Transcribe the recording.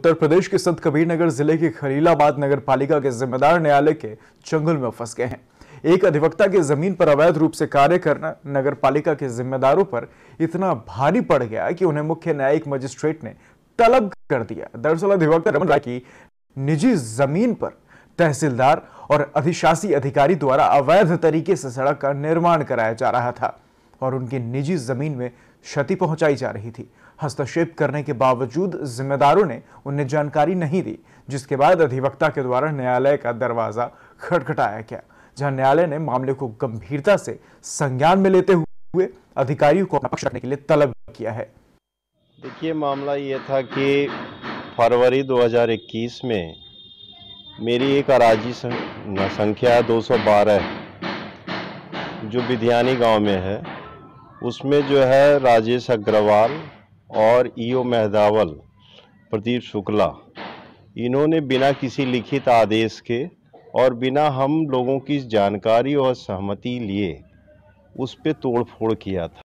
उत्तर प्रदेश के संत कबीर नगर जिले के खलीलाबाद नगर पालिका के जिम्मेदार न्यायालय के चंगुल में फंस गए हैं एक अधिवक्ता की जमीन पर अवैध रूप से कार्य करना नगर पालिका के जिम्मेदारों पर इतना भारी पड़ गया कि उन्हें मुख्य न्यायिक मजिस्ट्रेट ने तलब कर दिया दरअसल अधिवक्ता रमन राय की निजी जमीन पर तहसीलदार और अधिशासी अधिकारी द्वारा अवैध तरीके से सड़क का निर्माण कराया जा रहा था और उनकी निजी जमीन में क्षति पहुंचाई जा रही थी हस्तक्षेप करने के बावजूद जिम्मेदारों ने उन्हें जानकारी नहीं दी जिसके बाद अधिवक्ता के द्वारा न्यायालय का दरवाजा खटखटाया गया जहां न्यायालय ने मामले को गंभीरता से संज्ञान में लेते हुए अधिकारियों को पक्ष रखने के लिए तलब किया है देखिए मामला ये था कि फरवरी 2021 में मेरी एक अराजी संख्या दो सौ जो बिधियानी गांव में है उसमें जो है राजेश अग्रवाल और ईओ मेहदावल प्रदीप शुक्ला इन्होंने बिना किसी लिखित आदेश के और बिना हम लोगों की जानकारी और सहमति लिए उस पर तोड़फोड़ किया था